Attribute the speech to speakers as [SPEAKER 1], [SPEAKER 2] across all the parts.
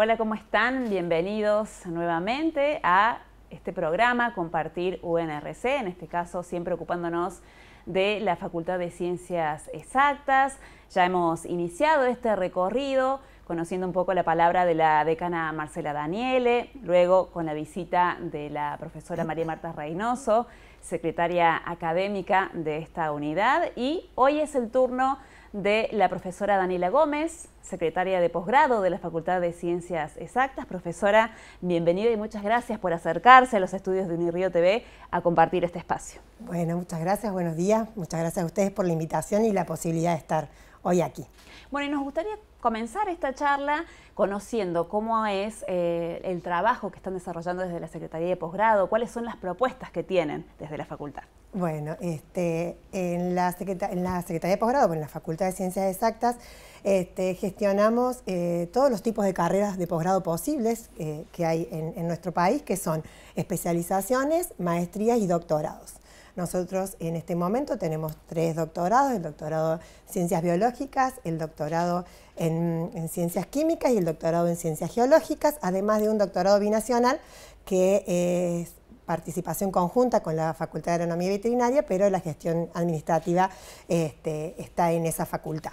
[SPEAKER 1] Hola, ¿cómo están? Bienvenidos nuevamente a este programa Compartir UNRC, en este caso siempre ocupándonos de la Facultad de Ciencias Exactas. Ya hemos iniciado este recorrido conociendo un poco la palabra de la decana Marcela Daniele, luego con la visita de la profesora María Marta Reynoso, secretaria académica de esta unidad, y hoy es el turno de la profesora Daniela Gómez, secretaria de posgrado de la Facultad de Ciencias Exactas. Profesora, bienvenida y muchas gracias por acercarse a los estudios de Unirío TV a compartir este espacio.
[SPEAKER 2] Bueno, muchas gracias, buenos días. Muchas gracias a ustedes por la invitación y la posibilidad de estar hoy aquí.
[SPEAKER 1] Bueno, y nos gustaría comenzar esta charla conociendo cómo es eh, el trabajo que están desarrollando desde la Secretaría de Posgrado, cuáles son las propuestas que tienen desde la facultad.
[SPEAKER 2] Bueno, este, en, la en la Secretaría de Posgrado, en la Facultad de Ciencias Exactas, este, gestionamos eh, todos los tipos de carreras de posgrado posibles eh, que hay en, nuestro país, que son especializaciones, maestrías y doctorados. Nosotros en este momento tenemos tres doctorados, el doctorado en Ciencias Biológicas, el doctorado en Ciencias Químicas y el doctorado en Ciencias Geológicas, además de un doctorado binacional que es participación conjunta con la Facultad de Agronomía Veterinaria, pero la gestión administrativa este, está en esa facultad.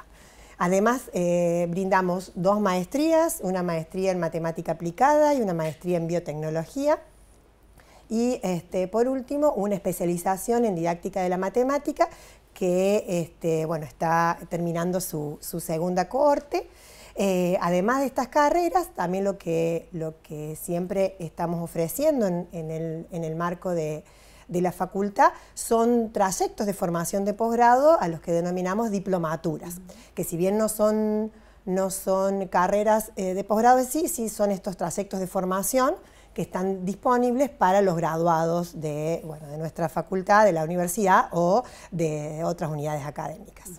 [SPEAKER 2] Además, eh, brindamos dos maestrías, una maestría en matemática aplicada y una maestría en biotecnología. Y este, por último, una especialización en didáctica de la matemática que este, está terminando su segunda cohorte. Eh, además de estas carreras, también lo que, siempre estamos ofreciendo en, el, marco de, la facultad son trayectos de formación de posgrado a los que denominamos diplomaturas, que si bien no son, carreras eh, de posgrado sí, sí son estos trayectos de formación que están disponibles para los graduados de, nuestra facultad, de la universidad o de otras unidades académicas.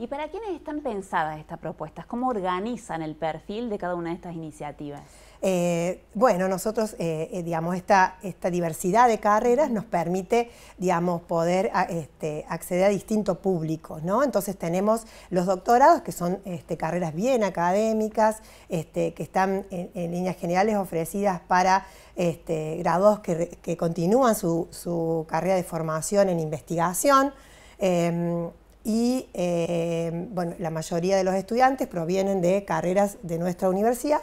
[SPEAKER 1] ¿Y para quiénes están pensadas estas propuestas? ¿Cómo organizan el perfil de cada una de estas iniciativas?
[SPEAKER 2] Eh, bueno, nosotros, eh, eh, digamos, esta, diversidad de carreras nos permite, digamos, poder este, acceder a distintos públicos, ¿no? Entonces tenemos los doctorados, que son este, carreras bien académicas, este, que están en, líneas generales ofrecidas para graduados que, continúan su, carrera de formación en investigación. Em, y eh, bueno, la mayoría de los estudiantes provienen de carreras de nuestra universidad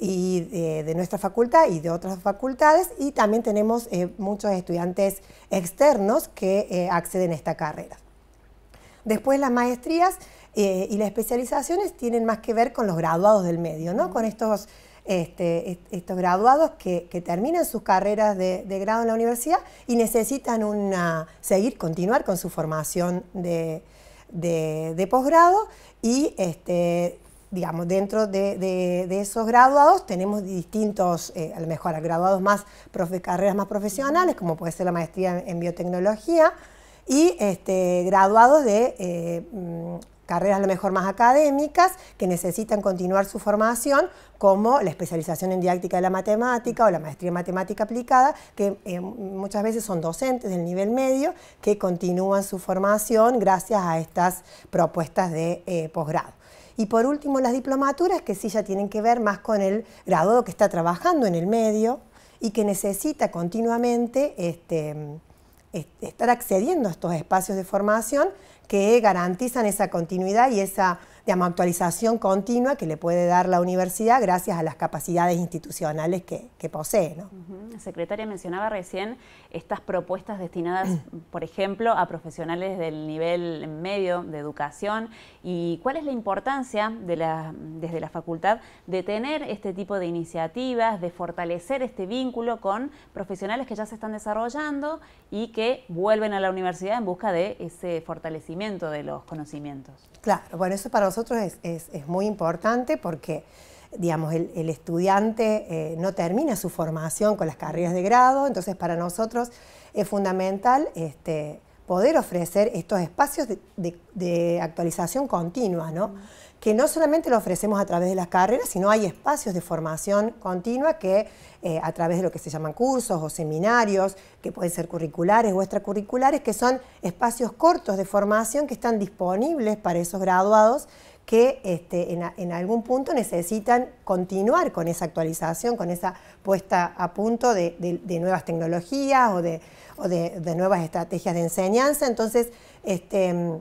[SPEAKER 2] y eh, de, nuestra facultad y de otras facultades y también tenemos eh, muchos estudiantes externos que acceden a esta carrera. Después las maestrías y las especializaciones tienen más que ver con los graduados del medio, con estos, este, estos graduados que, terminan sus carreras de, de, grado en la universidad y necesitan una, seguir, continuar con su formación de, de, posgrado y este, digamos, dentro de, esos graduados tenemos distintos, eh, a lo mejor graduados más, carreras más profesionales, como puede ser la maestría en, biotecnología, y este, graduados de eh, mm, carreras a lo mejor más académicas que necesitan continuar su formación, como la especialización en didáctica de la matemática o la maestría en matemática aplicada, que eh, muchas veces son docentes del nivel medio que continúan su formación gracias a estas propuestas de eh, posgrado. Y por último, las diplomaturas, que sí ya tienen que ver más con el graduado que está trabajando en el medio y que necesita continuamente este, estar accediendo a estos espacios de formación que garantizan esa continuidad y esa actualización continua que le puede dar la universidad gracias a las capacidades institucionales que, posee. ¿no?
[SPEAKER 1] Secretaria, mencionaba recién estas propuestas destinadas, por ejemplo, a profesionales del nivel medio de educación y cuál es la importancia de la, desde la facultad de tener este tipo de iniciativas, de fortalecer este vínculo con profesionales que ya se están desarrollando y que vuelven a la universidad en busca de ese fortalecimiento de los conocimientos.
[SPEAKER 2] Claro, bueno, eso para nosotros es, muy importante porque digamos, el, estudiante eh, no termina su formación con las carreras de grado, entonces para nosotros es fundamental este, poder ofrecer estos espacios de, actualización continua, ¿no? que no solamente lo ofrecemos a través de las carreras, sino hay espacios de formación continua que eh, a través de lo que se llaman cursos o seminarios, que pueden ser curriculares o extracurriculares, que son espacios cortos de formación que están disponibles para esos graduados que este, en, algún punto necesitan continuar con esa actualización, con esa puesta a punto de, nuevas tecnologías o, de, nuevas estrategias de enseñanza. Entonces, este,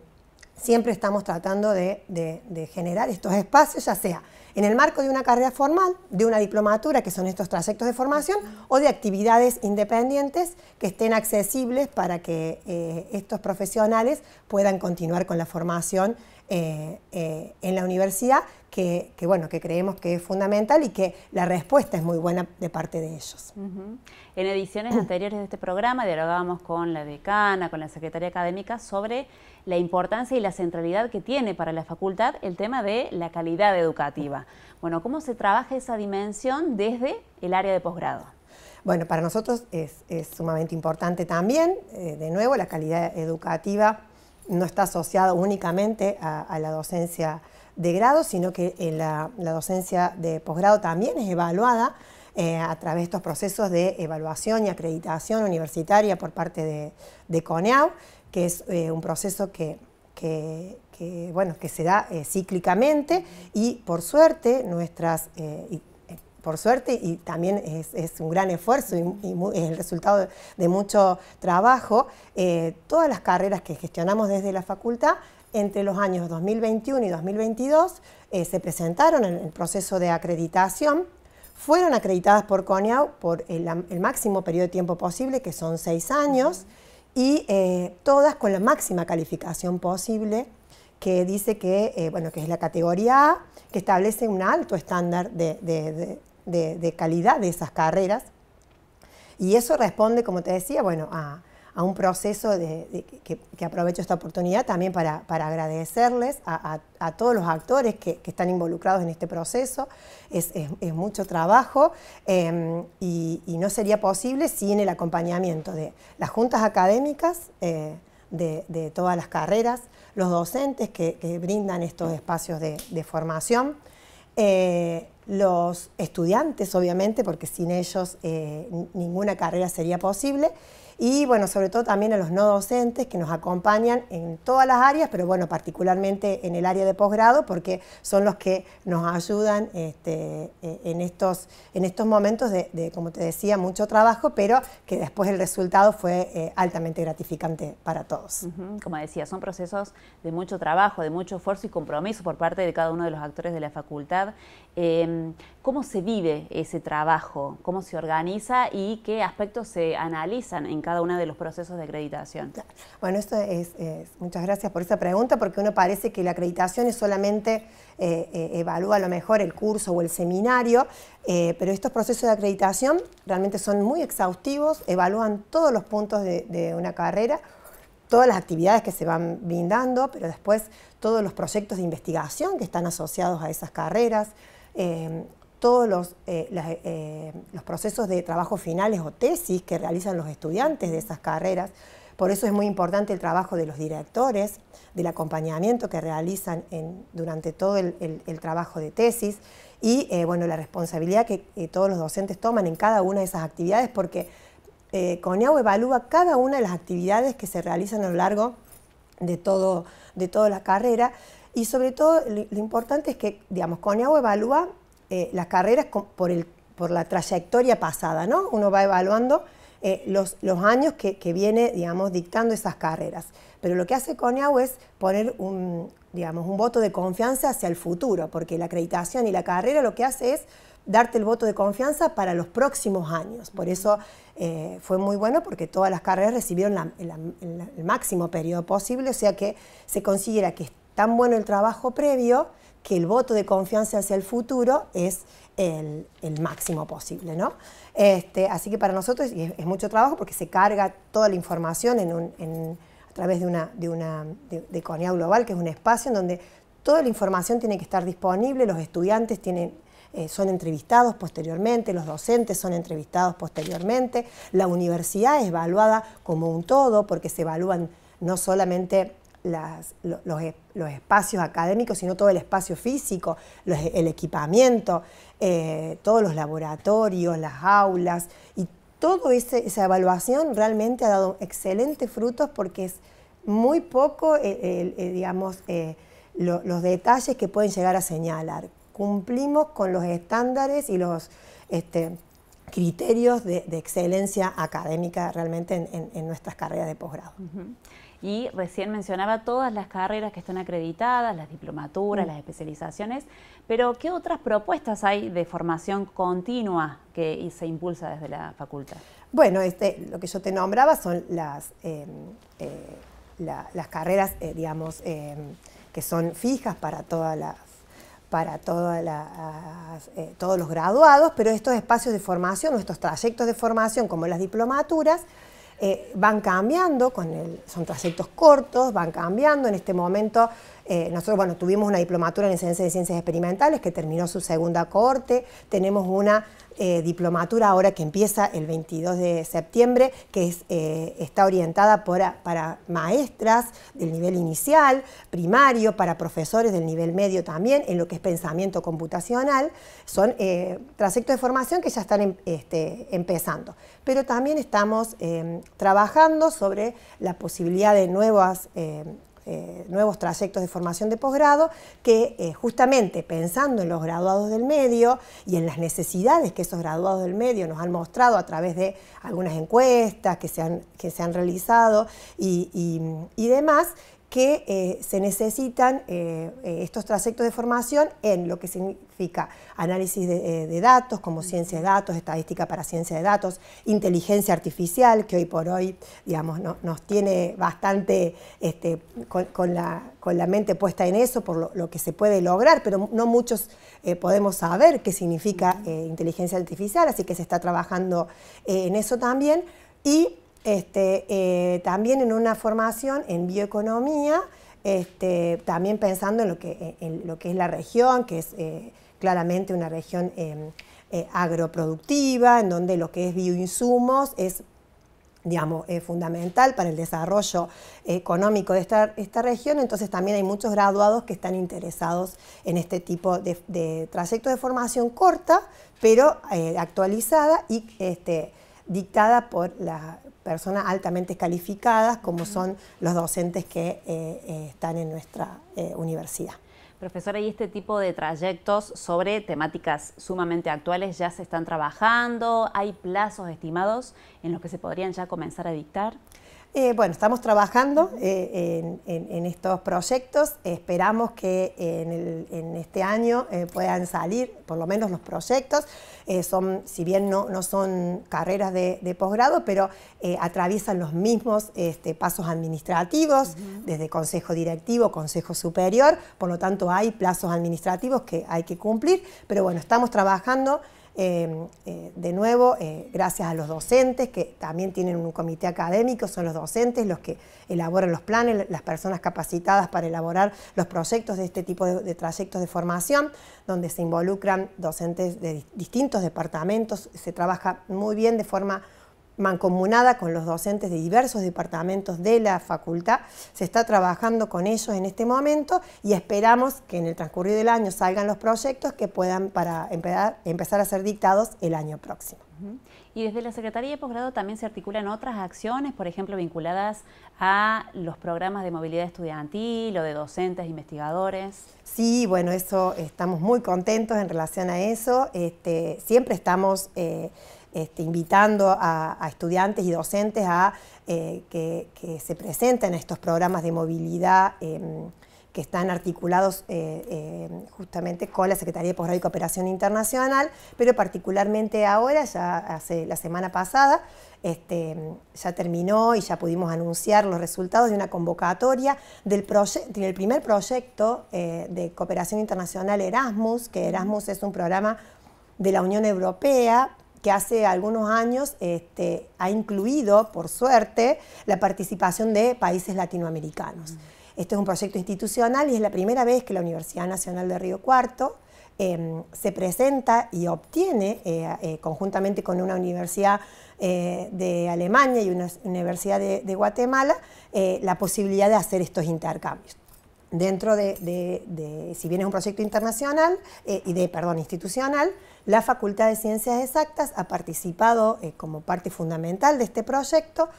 [SPEAKER 2] siempre estamos tratando de, generar estos espacios, ya sea en el marco de una carrera formal, de una diplomatura, que son estos trayectos de formación, o de actividades independientes que estén accesibles para que eh, estos profesionales puedan continuar con la formación eh, eh, en la universidad que, bueno, que creemos que es fundamental y que la respuesta es muy buena de parte de ellos.
[SPEAKER 1] En ediciones anteriores de este programa dialogábamos con la decana, con la secretaria académica sobre la importancia y la centralidad que tiene para la facultad el tema de la calidad educativa. Bueno, ¿cómo se trabaja esa dimensión desde el área de posgrado?
[SPEAKER 2] Bueno, para nosotros es, sumamente importante también, eh, de nuevo, la calidad educativa no está asociado únicamente a, la docencia de grado, sino que eh, la, docencia de posgrado también es evaluada eh, a través de estos procesos de evaluación y acreditación universitaria por parte de, CONEAU, que es eh, un proceso que, bueno, que se da cíclicamente y por suerte nuestras por suerte, y también es, un gran esfuerzo y, es el resultado de, mucho trabajo, eh, todas las carreras que gestionamos desde la facultad, entre los años 2021 y 2022, eh, se presentaron en el proceso de acreditación, fueron acreditadas por CONIAU por el, máximo periodo de tiempo posible, que son seis años, y eh, todas con la máxima calificación posible, que dice que, bueno, que es la categoría A, que establece un alto estándar de, de, calidad de esas carreras. Y eso responde, como te decía, bueno, a, un proceso que, aprovecho esta oportunidad también para, agradecerles a, todos los actores que, están involucrados en este proceso. Es, mucho trabajo em, y, no sería posible sin el acompañamiento de las juntas académicas, eh, de, todas las carreras, los docentes que, brindan estos espacios de formación. Eh, los estudiantes, obviamente, porque sin ellos eh, ninguna carrera sería posible, y bueno, sobre todo también a los no docentes que nos acompañan en todas las áreas, pero bueno, particularmente en el área de posgrado porque son los que nos ayudan este, eh, en, estos, en estos momentos de, como te decía, mucho trabajo, pero que después el resultado fue eh, altamente gratificante para todos.
[SPEAKER 1] Como decía, son procesos de mucho trabajo, de mucho esfuerzo y compromiso por parte de cada uno de los actores de la facultad. Em, ¿Cómo se vive ese trabajo? ¿Cómo se organiza y qué aspectos se analizan en cada uno de los procesos de acreditación.
[SPEAKER 2] Bueno, esto es, muchas gracias por esa pregunta, porque uno parece que la acreditación es solamente eh, eh, evalúa a lo mejor el curso o el seminario, eh, pero estos procesos de acreditación realmente son muy exhaustivos, evalúan todos los puntos de, una carrera, todas las actividades que se van brindando, pero después todos los proyectos de investigación que están asociados a esas carreras todos los, eh, eh, los procesos de trabajo finales o tesis que realizan los estudiantes de esas carreras. Por eso es muy importante el trabajo de los directores, del acompañamiento que realizan durante todo el, trabajo de tesis y eh, bueno, la responsabilidad que todos los docentes toman en cada una de esas actividades porque CONEAU evalúa cada una de las actividades que se realizan a lo largo de, todo, de toda la carrera y sobre todo lo, importante es que, digamos, CONEAU evalúa eh, las carreras por, la trayectoria pasada, ¿no? Uno va evaluando eh, los, años que, que, viene, dictando esas carreras. Pero lo que hace Coneau es poner un, digamos, un voto de confianza hacia el futuro, porque la acreditación y la carrera lo que hace es darte el voto de confianza para los próximos años. Por eso eh, fue muy bueno porque todas las carreras recibieron el máximo periodo posible, o sea que se considera que es tan bueno el trabajo previo que el voto de confianza hacia el futuro es el, máximo posible. ¿no? Este, así que para nosotros es, mucho trabajo porque se carga toda la información en a través de, una, de, una, de, Global, que es un espacio en donde toda la información tiene que estar disponible, los estudiantes tienen, eh, son entrevistados posteriormente, los docentes son entrevistados posteriormente, la universidad es evaluada como un todo porque se evalúan no solamente los, espacios académicos, sino todo el espacio físico, el equipamiento, eh, todos los laboratorios, las aulas y toda esa evaluación realmente ha dado excelentes frutos porque es muy poco, eh, eh, digamos, los detalles que pueden llegar a señalar. Cumplimos con los estándares y los este, criterios de, excelencia académica realmente en, nuestras carreras de posgrado
[SPEAKER 1] y recién mencionaba todas las carreras que están acreditadas, las diplomaturas, mm. las especializaciones, pero ¿qué otras propuestas hay de formación continua que se impulsa desde la facultad?
[SPEAKER 2] Bueno, este, lo que yo te nombraba son las, em, eh, las carreras, eh, digamos, em, que son fijas para todas para eh, todos los graduados, pero estos espacios de formación, nuestros trayectos de formación, como las diplomaturas, eh, van cambiando, son trayectos cortos, van cambiando. En este momento eh, nosotros tuvimos una diplomatura en Enseñanza de Ciencias Experimentales que terminó su segunda cohorte, tenemos una eh, diplomatura ahora que empieza el 22 de septiembre, que está orientada para maestras del nivel inicial, primario, para profesores del nivel medio también, en lo que es pensamiento computacional. Son trayectos de formación que ya están em, este, empezando pero también estamos eh, trabajando sobre la posibilidad de nuevas, eh, eh, nuevos trayectos de formación de posgrado que justamente pensando en los graduados del medio y en las necesidades que esos graduados del medio nos han mostrado a través de algunas encuestas que se han, que se han realizado y demás, que eh, se necesitan eh, eh, estos trayectos de formación en lo que significa análisis de, datos, como ciencia de datos, estadística para ciencia de datos, inteligencia artificial, que hoy por hoy digamos, nos tiene bastante este, con, la, con, la, mente puesta en eso, por lo, que se puede lograr, pero no muchos podemos saber qué significa inteligencia artificial, así que se está trabajando en eso también. Y este, eh, también en una formación en bioeconomía, este, también pensando en lo, que, en lo que es la región, que es eh, claramente una región em, eh, agroproductiva, en donde lo que es bioinsumos es digamos, fundamental para el desarrollo económico de esta, región, entonces también hay muchos graduados que están interesados en este tipo de, trayecto de formación corta, pero actualizada y este, dictada por las personas altamente calificadas, como son los docentes que eh, eh, están en nuestra eh, universidad.
[SPEAKER 1] Profesora, ¿y este tipo de trayectos sobre temáticas sumamente actuales ya se están trabajando? ¿Hay plazos estimados en los que se podrían ya comenzar a dictar?
[SPEAKER 2] Eh, bueno, estamos trabajando eh, en, estos proyectos. Esperamos que eh, en, este año puedan salir por lo menos los proyectos. son, si bien no, son carreras de, posgrado, pero atraviesan los mismos este, pasos administrativos, desde consejo directivo, consejo superior. Por lo tanto, hay plazos administrativos que hay que cumplir. Pero bueno, estamos trabajando. Em, eh, de nuevo, eh, gracias a los docentes, que también tienen un comité académico, son los docentes los que elaboran los planes, las personas capacitadas para elaborar los proyectos de este tipo de, de trayectos de formación, donde se involucran docentes de distintos departamentos, se trabaja muy bien de forma mancomunada con los docentes de diversos departamentos de la facultad. Se está trabajando con ellos en este momento y esperamos que en el transcurrido del año salgan los proyectos que puedan para empezar a ser dictados el año próximo.
[SPEAKER 1] Y desde la Secretaría de Posgrado también se articulan otras acciones, por ejemplo, vinculadas a los programas de movilidad estudiantil o de docentes, investigadores.
[SPEAKER 2] Sí, bueno, eso estamos muy contentos en relación a eso. Este, siempre estamos... Eh, este, invitando a, estudiantes y docentes a eh, que, se presenten a estos programas de movilidad em, que están articulados eh, eh, justamente con la Secretaría de Posgrado y Cooperación Internacional, pero particularmente ahora, ya hace la semana pasada, este, ya terminó y ya pudimos anunciar los resultados de una convocatoria del primer proyecto de cooperación internacional Erasmus, que Erasmus es un programa de la Unión Europea que hace algunos años este, ha incluido, por suerte, la participación de países latinoamericanos. Este es un proyecto institucional y es la primera vez que la Universidad Nacional de Río Cuarto em, se presenta y obtiene, eh, eh, conjuntamente con una universidad eh, de Alemania y una universidad de Guatemala, la posibilidad de hacer estos intercambios dentro de, si bien es un proyecto internacional, eh, de, perdón, institucional, la Facultad de Ciencias Exactas ha participado eh, como parte fundamental de este proyecto,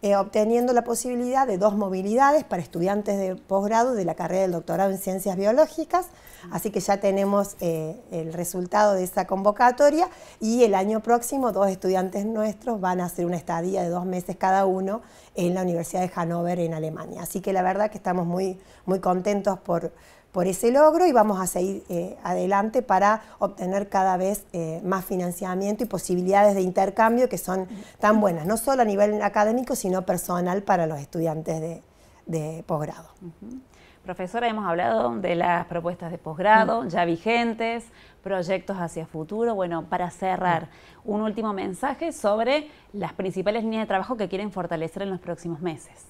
[SPEAKER 2] eh, obteniendo la posibilidad de dos movilidades para estudiantes de posgrado de la carrera del doctorado en Ciencias Biológicas, así que ya tenemos el resultado de esa convocatoria y el año próximo dos estudiantes nuestros van a hacer una estadía de dos meses cada uno en la Universidad de Hannover en Alemania. Así que la verdad que estamos muy, muy contentos por, por ese logro y vamos a seguir eh, adelante para obtener cada vez eh, más financiamiento y posibilidades de intercambio que son tan buenas, no solo a nivel académico, sino personal para los estudiantes de, de posgrado.
[SPEAKER 1] Profesora, hemos hablado de las propuestas de posgrado mm. ya vigentes, proyectos hacia futuro. Bueno, para cerrar, mm. un último mensaje sobre las principales líneas de trabajo que quieren fortalecer en los próximos meses.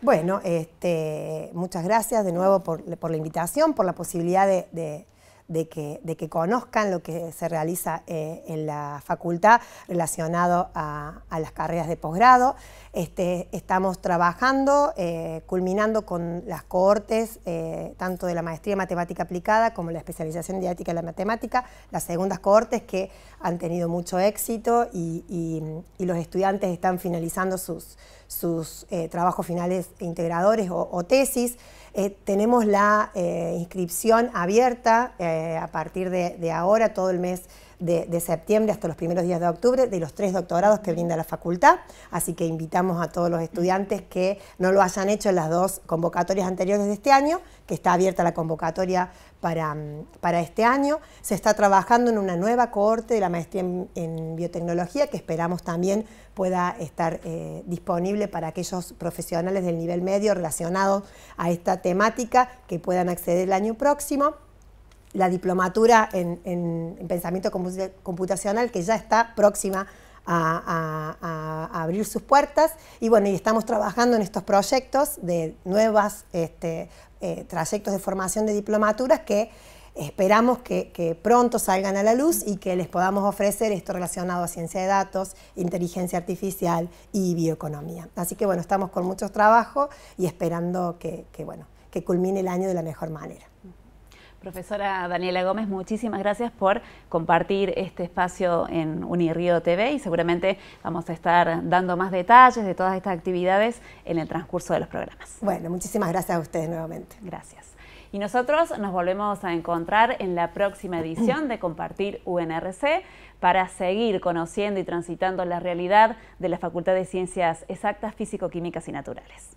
[SPEAKER 2] Bueno, este, muchas gracias de nuevo por, la invitación, por la posibilidad de de que, conozcan lo que se realiza eh, en la facultad relacionado a, las carreras de posgrado. Este, estamos trabajando, eh, culminando con las cohortes, eh, tanto de la maestría en matemática aplicada como la especialización en didáctica de la matemática, las segundas cohortes que han tenido mucho éxito y, los estudiantes están finalizando sus, trabajos finales integradores o tesis. Eh, tenemos la eh, inscripción abierta eh, a partir de, ahora, todo el mes de, septiembre hasta los primeros días de octubre de los tres doctorados que brinda la facultad. Así que invitamos a todos los estudiantes que no lo hayan hecho en las dos convocatorias anteriores de este año, que está abierta la convocatoria para, mm, este año. Se está trabajando en una nueva cohorte de la maestría en, biotecnología que esperamos también pueda estar eh, disponible para aquellos profesionales del nivel medio relacionados a esta temática que puedan acceder el año próximo la diplomatura en, pensamiento computacional que ya está próxima a, abrir sus puertas. Y bueno, y estamos trabajando en estos proyectos de nuevas este, eh, trayectos de formación de diplomaturas que esperamos que, pronto salgan a la luz y que les podamos ofrecer esto relacionado a ciencia de datos, inteligencia artificial y bioeconomía. Así que bueno, estamos con mucho trabajo y esperando que bueno, que culmine el año de la mejor manera.
[SPEAKER 1] Profesora Daniela Gómez, muchísimas gracias por compartir este espacio en Unirío TV y seguramente vamos a estar dando más detalles de todas estas actividades en el transcurso de los programas. Bueno, muchísimas gracias a ustedes nuevamente. Gracias. Y nosotros nos volvemos a encontrar en la próxima edición de Compartir UNRC para seguir conociendo y transitando la realidad de la Facultad de Ciencias Exactas, Físico-Químicas y Naturales.